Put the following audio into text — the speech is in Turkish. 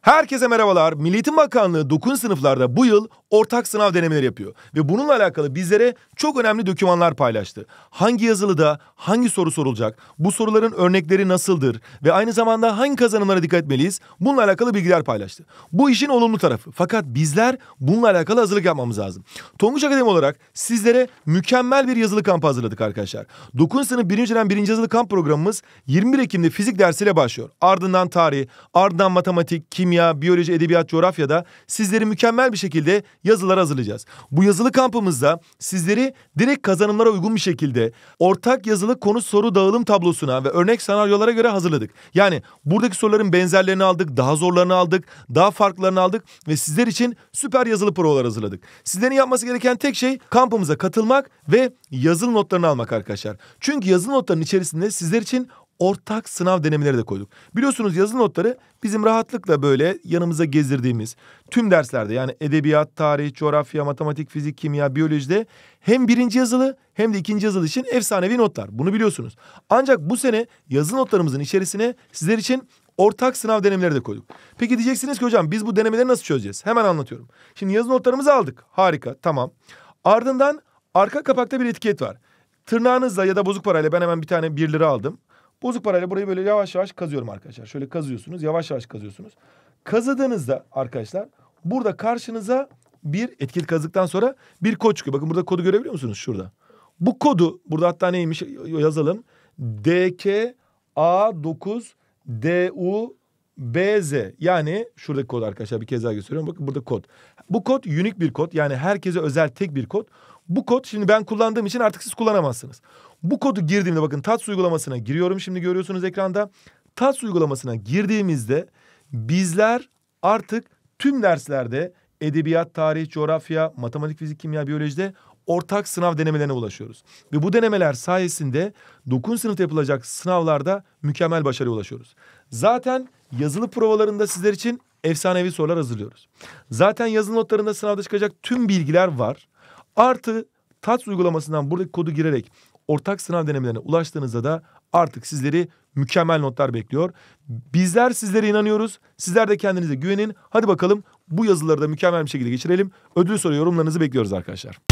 Herkese merhabalar. Milli Eğitim Bakanlığı Dokun sınıflarda bu yıl ortak sınav denemeleri yapıyor. Ve bununla alakalı bizlere çok önemli dokümanlar paylaştı. Hangi yazılıda hangi soru sorulacak, bu soruların örnekleri nasıldır ve aynı zamanda hangi kazanımlara dikkat etmeliyiz bununla alakalı bilgiler paylaştı. Bu işin olumlu tarafı fakat bizler bununla alakalı hazırlık yapmamız lazım. Tonguç Akademi olarak sizlere mükemmel bir yazılı kamp hazırladık arkadaşlar. 9. sınıf 1. dönem 1. yazılı kamp programımız 21 Ekim'de fizik dersiyle başlıyor. Ardından tarih, ardından matematik, kimya, biyoloji, edebiyat, coğrafyada sizleri mükemmel bir şekilde yazılar hazırlayacağız. Bu yazılı kampımızda sizleri direkt kazanımlara uygun bir şekilde ortak yazılı konu soru dağılım tablosuna ve örnek senaryolara göre hazırladık. Yani buradaki soruların benzerlerini aldık, daha zorlarını aldık, daha farklarını aldık ve sizler için süper yazılı provalar hazırladık. Sizlerin yapması gereken tek şey kampımıza katılmak ve yazılı notlarını almak arkadaşlar. Çünkü yazılı notların içerisinde sizler için ortak sınav denemeleri de koyduk. Biliyorsunuz yazılı notları bizim rahatlıkla böyle yanımıza gezdirdiğimiz tüm derslerde yani edebiyat, tarih, coğrafya, matematik, fizik, kimya, biyolojide hem birinci yazılı hem de ikinci yazılı için efsanevi notlar. Bunu biliyorsunuz. Ancak bu sene yazılı notlarımızın içerisine sizler için ortak sınav denemeleri de koyduk. Peki diyeceksiniz ki hocam biz bu denemeleri nasıl çözeceğiz? Hemen anlatıyorum. Şimdi yazı notlarımızı aldık. Harika tamam. Ardından arka kapakta bir etiket var. Tırnağınızla ya da bozuk parayla ben hemen bir tane bir lira aldım. Bozuk parayla burayı böyle yavaş yavaş kazıyorum arkadaşlar. Şöyle kazıyorsunuz, yavaş yavaş kazıyorsunuz. Kazıdığınızda arkadaşlar burada karşınıza bir etkili kazdıktan sonra bir kod çıkıyor. Bakın burada kodu görebiliyor musunuz şurada? Bu kodu burada hatta neymiş yazalım. DK A9 DU BZ yani şurada kod arkadaşlar bir kez daha gösteriyorum. Bakın burada kod. Bu kod unik bir kod yani herkese özel tek bir kod. Bu kod şimdi ben kullandığım için artık siz kullanamazsınız. Bu kodu girdiğimde bakın TATS uygulamasına giriyorum şimdi görüyorsunuz ekranda. TATS uygulamasına girdiğimizde bizler artık tüm derslerde edebiyat, tarih, coğrafya, matematik, fizik, kimya, biyolojide ortak sınav denemelerine ulaşıyoruz. Ve bu denemeler sayesinde 9 sınıfta yapılacak sınavlarda mükemmel başarıya ulaşıyoruz. Zaten yazılı provalarında sizler için efsanevi sorular hazırlıyoruz. Zaten yazılı notlarında sınavda çıkacak tüm bilgiler var. Artı TATS uygulamasından buradaki kodu girerek ortak sınav denemelerine ulaştığınızda da artık sizleri mükemmel notlar bekliyor. Bizler sizlere inanıyoruz. Sizler de kendinize güvenin. Hadi bakalım bu yazıları da mükemmel bir şekilde geçirelim. Ödül soru yorumlarınızı bekliyoruz arkadaşlar.